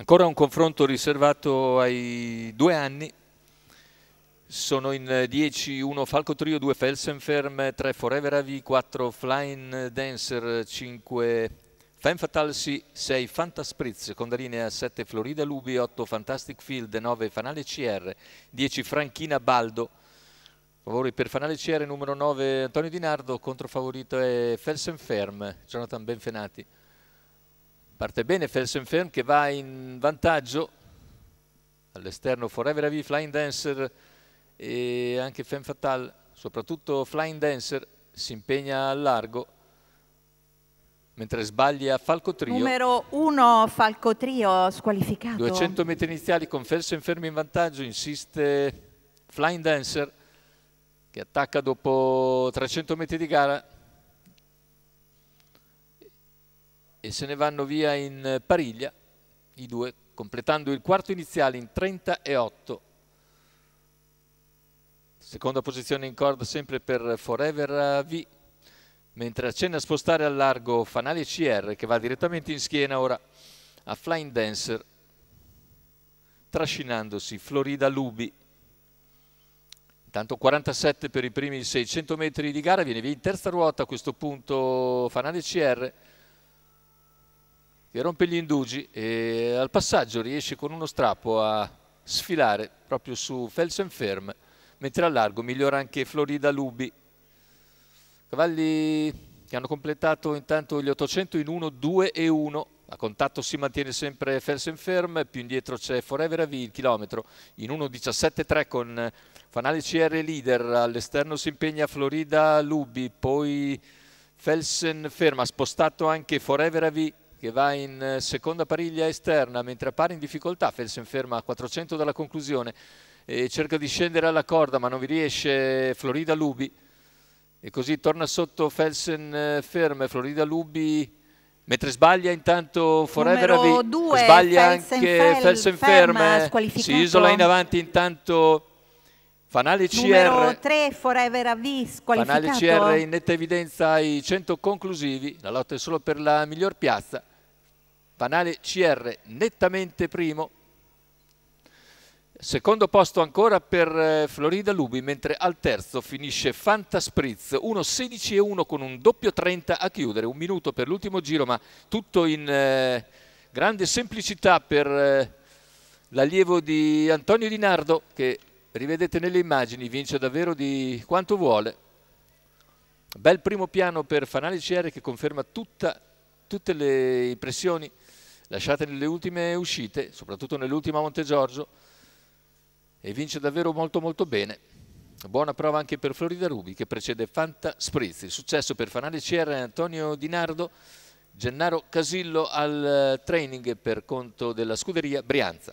Ancora un confronto riservato ai due anni. Sono in 10 1 Falco Trio, 2 Felsenferm, 3 Forever Avi, 4 Flying Dancer, 5 Fan Fatalsi, 6 Fantaspritz, seconda linea 7 Florida Lubi, 8 Fantastic Field, 9 Fanale CR, 10 Franchina Baldo. Favori per Fanale CR numero 9 Antonio Di Nardo, controfavorito è Felsenferm, Jonathan Benfenati. Parte bene Felsenfern che va in vantaggio all'esterno Forever Avi, Flying Dancer e anche Femme Fatale, soprattutto Flying Dancer si impegna al largo mentre sbaglia Falco Trio. Numero 1 Falco Trio squalificato. 200 metri iniziali con Felsenferm in vantaggio, insiste Flying Dancer che attacca dopo 300 metri di gara e se ne vanno via in eh, pariglia i due completando il quarto iniziale in 38 seconda posizione in corda sempre per Forever eh, V mentre accenna a spostare al largo Fanali CR che va direttamente in schiena ora a Flying Dancer trascinandosi Florida Lubi Intanto 47 per i primi 600 metri di gara, viene via in terza ruota a questo punto Fanale CR, che rompe gli indugi e al passaggio riesce con uno strappo a sfilare proprio su Felsenferm, mentre a largo migliora anche Florida Lubi. Cavalli che hanno completato intanto gli 800 in 1, 2 e 1. A contatto si mantiene sempre Felsenferm, più indietro c'è Forever Avi, il chilometro in 1.17.3 con Fanale CR leader, all'esterno si impegna Florida Lubi, poi Felsenferm ha spostato anche Forever Avi che va in eh, seconda pariglia esterna mentre appare in difficoltà, Felsen ferma a 400 dalla conclusione e cerca di scendere alla corda ma non vi riesce Florida Lubi e così torna sotto Felsen eh, ferme, Florida Lubi mentre sbaglia intanto Forever Avi, sbaglia Felsen anche Fel, Felsen ferme, eh. si isola in avanti intanto Fanale CR, Numero 3, Forever Avi squalificato. Fanale CR in netta evidenza i 100 conclusivi, la lotta è solo per la miglior piazza. Panale CR nettamente primo, secondo posto ancora per eh, Florida Lubi, mentre al terzo finisce Fanta Spritz, 1.16 e 1 con un doppio 30 a chiudere, un minuto per l'ultimo giro, ma tutto in eh, grande semplicità per eh, l'allievo di Antonio Di Nardo che rivedete nelle immagini, vince davvero di quanto vuole. Bel primo piano per Fanale CR che conferma tutta la tutte le impressioni lasciate nelle ultime uscite, soprattutto nell'ultima a Giorgio, e vince davvero molto molto bene. Buona prova anche per Florida Rubi che precede Fanta Il Successo per Fanale CR Antonio Di Nardo, Gennaro Casillo al eh, training per conto della scuderia Brianza.